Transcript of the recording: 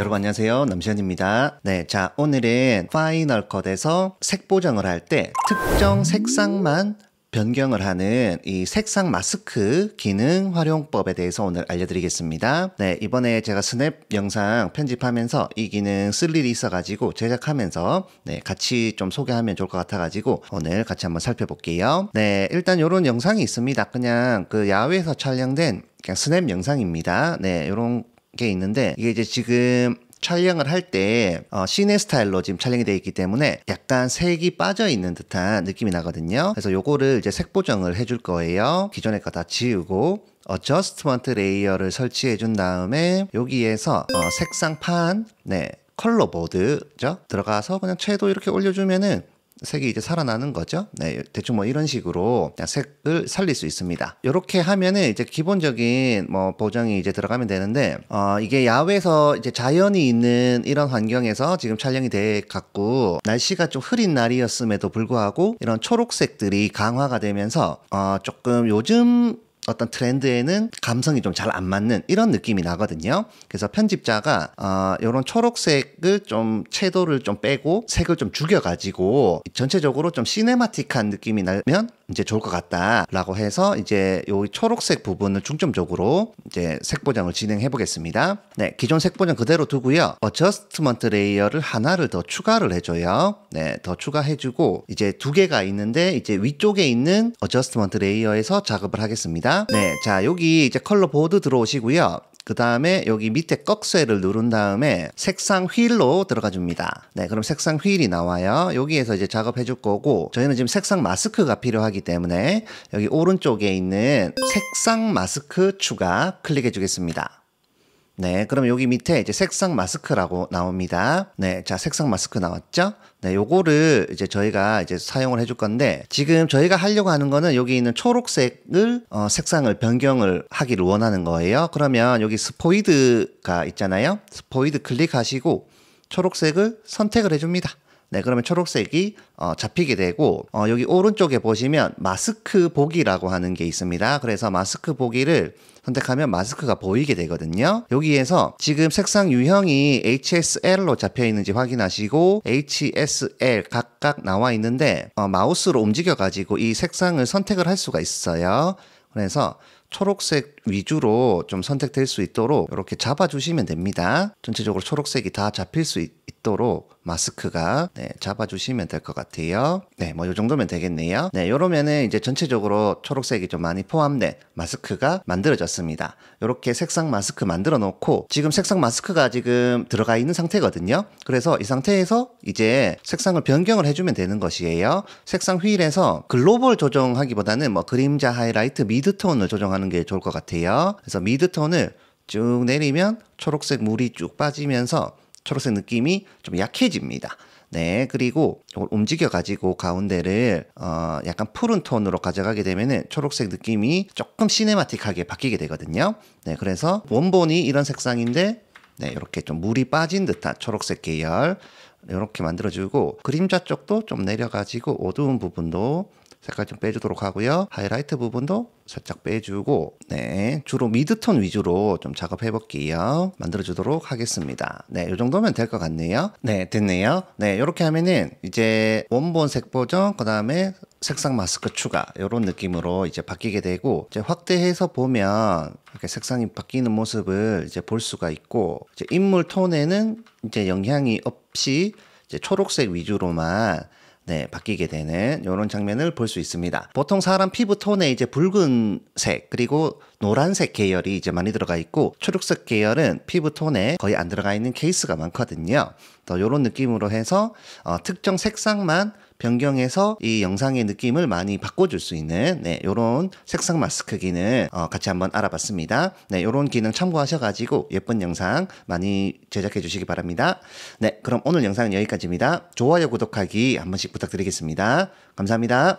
여러분 안녕하세요. 남시현입니다. 네, 자 오늘은 파이널 컷에서 색 보정을 할 때 특정 색상만 변경을 하는 이 색상 마스크 기능 활용법에 대해서 오늘 알려드리겠습니다. 네, 이번에 제가 스냅 영상 편집하면서 이 기능 쓸 일이 있어가지고 제작하면서 네, 같이 좀 소개하면 좋을 것 같아가지고 오늘 같이 한번 살펴볼게요. 네, 일단 이런 영상이 있습니다. 그냥 그 야외에서 촬영된 그냥 스냅 영상입니다. 네, 이런 게 있는데 이게 이제 지금 촬영을 할때 어, 시네 스타일로 지금 촬영이 되어 있기 때문에 약간 색이 빠져 있는 듯한 느낌이 나거든요. 그래서 요거를 이제 색 보정을 해 줄 거예요. 기존에 거 다 지우고 어저스트먼트 레이어를 설치해 준 다음에 여기에서 어, 색상판 네 컬러 보드죠 들어가서 그냥 채도 이렇게 올려주면은 색이 이제 살아나는 거죠. 네, 대충 뭐 이런 식으로 색을 살릴 수 있습니다. 이렇게 하면은 이제 기본적인 뭐 보정이 이제 들어가면 되는데 어, 이게 야외에서 이제 자연이 있는 이런 환경에서 지금 촬영이 돼 갖고 날씨가 좀 흐린 날이었음에도 불구하고 이런 초록색들이 강화가 되면서 어, 조금 요즘 어떤 트렌드에는 감성이 좀 잘 안 맞는 이런 느낌이 나거든요. 그래서 편집자가 어, 이런 초록색을 좀 채도를 좀 빼고 색을 좀 죽여가지고 전체적으로 좀 시네마틱한 느낌이 나면 이제 좋을 것 같다라고 해서 이제 요 초록색 부분을 중점적으로 이제 색보정을 진행해 보겠습니다. 네, 기존 색보정 그대로 두고요. 어저스트먼트 레이어를 하나를 더 추가를 해줘요. 네, 더 추가해주고 이제 두 개가 있는데 이제 위쪽에 있는 어저스트먼트 레이어에서 작업을 하겠습니다. 네, 자 여기 이제 컬러 보드 들어오시고요. 그 다음에 여기 밑에 꺽쇠를 누른 다음에 색상 휠로 들어가 줍니다. 네, 그럼 색상 휠이 나와요. 여기에서 이제 작업해 줄 거고 저희는 지금 색상 마스크가 필요하기 때문에 여기 오른쪽에 있는 색상 마스크 추가 클릭해 주겠습니다. 네, 그럼 여기 밑에 이제 색상 마스크라고 나옵니다. 네, 자, 색상 마스크 나왔죠? 네, 요거를 이제 저희가 이제 사용을 해 줄 건데 지금 저희가 하려고 하는 거는 여기 있는 초록색을 어, 색상을 변경을 하기를 원하는 거예요. 그러면 여기 스포이드가 있잖아요. 스포이드 클릭하시고 초록색을 선택을 해줍니다. 네, 그러면 초록색이 어, 잡히게 되고 어, 여기 오른쪽에 보시면 마스크 보기라고 하는 게 있습니다. 그래서 마스크 보기를 선택하면 마스크가 보이게 되거든요. 여기에서 지금 색상 유형이 HSL로 잡혀 있는지 확인하시고 HSL 각각 나와 있는데 어, 마우스로 움직여 가지고 이 색상을 선택을 할 수가 있어요. 그래서 초록색 위주로 좀 선택될 수 있도록 이렇게 잡아주시면 됩니다. 전체적으로 초록색이 다 잡힐 수 있, 있도록 마스크가 네, 잡아주시면 될 것 같아요. 네, 뭐이 정도면 되겠네요. 네, 요러면은 이제 전체적으로 초록색이 좀 많이 포함된 마스크가 만들어졌습니다. 이렇게 색상 마스크 만들어 놓고 지금 색상 마스크가 지금 들어가 있는 상태거든요. 그래서 이 상태에서 이제 색상을 변경을 해주면 되는 것이에요. 색상 휠에서 글로벌 조정하기보다는 뭐 그림자 하이라이트 미드톤을 조정하는 게 좋을 것 같아요. 그래서 미드톤을 쭉 내리면 초록색 물이 쭉 빠지면서 초록색 느낌이 좀 약해집니다. 네, 그리고 이걸 움직여가지고 가운데를, 어, 약간 푸른 톤으로 가져가게 되면은 초록색 느낌이 조금 시네마틱하게 바뀌게 되거든요. 네, 그래서 원본이 이런 색상인데, 네, 이렇게 좀 물이 빠진 듯한 초록색 계열, 이렇게 만들어주고, 그림자 쪽도 좀 내려가지고 어두운 부분도 색깔 좀 빼주도록 하고요. 하이라이트 부분도 살짝 빼주고 네 주로 미드톤 위주로 좀 작업해 볼게요. 만들어 주도록 하겠습니다. 네이 정도면 될 것 같네요. 네 됐네요. 네 이렇게 하면은 이제 원본 색 보정 그 다음에 색상 마스크 추가 이런 느낌으로 이제 바뀌게 되고 이제 확대해서 보면 이렇게 색상이 바뀌는 모습을 이제 볼 수가 있고 이제 인물 톤에는 이제 영향이 없이 이제 초록색 위주로만 네, 바뀌게 되는 이런 장면을 볼 수 있습니다. 보통 사람 피부 톤에 이제 붉은색 그리고 노란색 계열이 이제 많이 들어가 있고 초록색 계열은 피부 톤에 거의 안 들어가 있는 케이스가 많거든요. 또 이런 느낌으로 해서 어, 특정 색상만 변경해서 이 영상의 느낌을 많이 바꿔줄 수 있는 네, 요런 색상 마스크 기능 어, 같이 한번 알아봤습니다. 네, 요런 기능 참고하셔가지고 예쁜 영상 많이 제작해 주시기 바랍니다. 네, 그럼 오늘 영상은 여기까지입니다. 좋아요, 구독하기 한 번씩 부탁드리겠습니다. 감사합니다.